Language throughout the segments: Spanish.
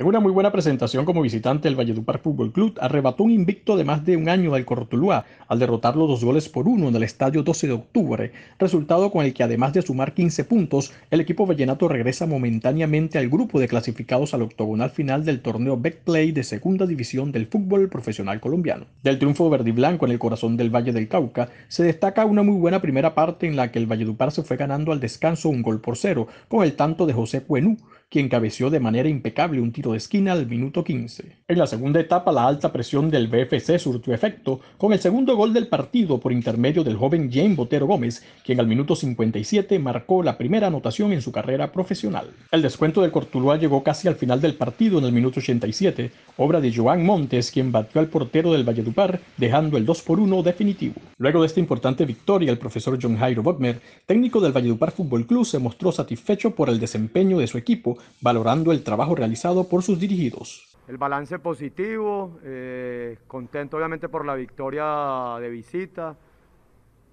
En una muy buena presentación como visitante, el Valledupar Fútbol Club arrebató un invicto de más de un año al Cortuluá al derrotarlo dos goles por uno en el estadio 12 de octubre, resultado con el que además de sumar 15 puntos, el equipo vallenato regresa momentáneamente al grupo de clasificados al octogonal final del torneo Betplay de segunda división del fútbol profesional colombiano. Del triunfo verde y blanco en el corazón del Valle del Cauca, se destaca una muy buena primera parte en la que el Valledupar se fue ganando al descanso un gol por cero, con el tanto de José Cuenú, quien cabeció de manera impecable un tiro de esquina al minuto 15. En la segunda etapa, la alta presión del BFC surtió efecto con el segundo gol del partido por intermedio del joven James Botero Gómez, quien al minuto 57 marcó la primera anotación en su carrera profesional. El descuento de Cortuluá llegó casi al final del partido en el minuto 87, obra de Joan Montes, quien batió al portero del Valledupar, dejando el 2 por 1 definitivo. Luego de esta importante victoria, el profesor John Jairo Bogner, técnico del Valledupar Fútbol Club, se mostró satisfecho por el desempeño de su equipo valorando el trabajo realizado por sus dirigidos. El balance positivo, eh, contento obviamente por la victoria de visita.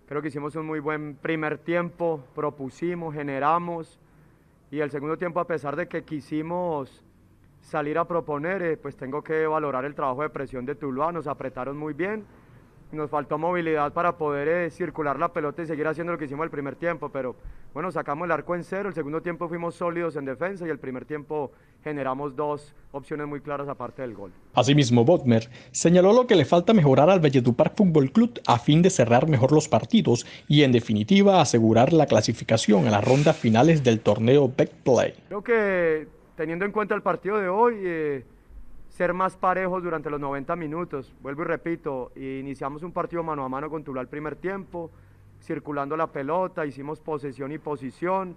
Creo que hicimos un muy buen primer tiempo, propusimos, generamos y el segundo tiempo a pesar de que quisimos salir a proponer, eh, pues tengo que valorar el trabajo de presión de Tuluá, nos apretaron muy bien nos faltó movilidad para poder eh, circular la pelota y seguir haciendo lo que hicimos el primer tiempo, pero bueno, sacamos el arco en cero, el segundo tiempo fuimos sólidos en defensa y el primer tiempo generamos dos opciones muy claras aparte del gol. Asimismo, Bodmer señaló lo que le falta mejorar al Valledupar Fútbol Club a fin de cerrar mejor los partidos y en definitiva asegurar la clasificación a las rondas finales del torneo Play. Creo que teniendo en cuenta el partido de hoy... Eh, ser más parejos durante los 90 minutos. Vuelvo y repito, iniciamos un partido mano a mano con Tula al primer tiempo, circulando la pelota, hicimos posesión y posición,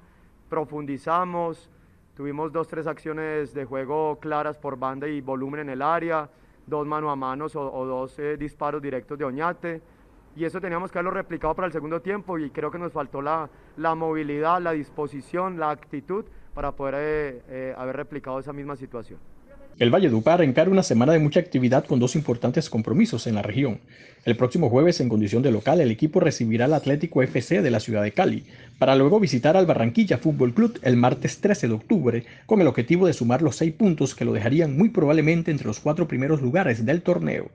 profundizamos, tuvimos dos, tres acciones de juego claras por banda y volumen en el área, dos mano a mano o, dos eh, disparos directos de Oñate. Y eso teníamos que haberlo replicado para el segundo tiempo y creo que nos faltó la, la movilidad, la disposición, la actitud para poder eh, eh, haber replicado esa misma situación. El Valle Valledupar encara una semana de mucha actividad con dos importantes compromisos en la región. El próximo jueves, en condición de local, el equipo recibirá al Atlético FC de la ciudad de Cali, para luego visitar al Barranquilla Fútbol Club el martes 13 de octubre, con el objetivo de sumar los seis puntos que lo dejarían muy probablemente entre los cuatro primeros lugares del torneo.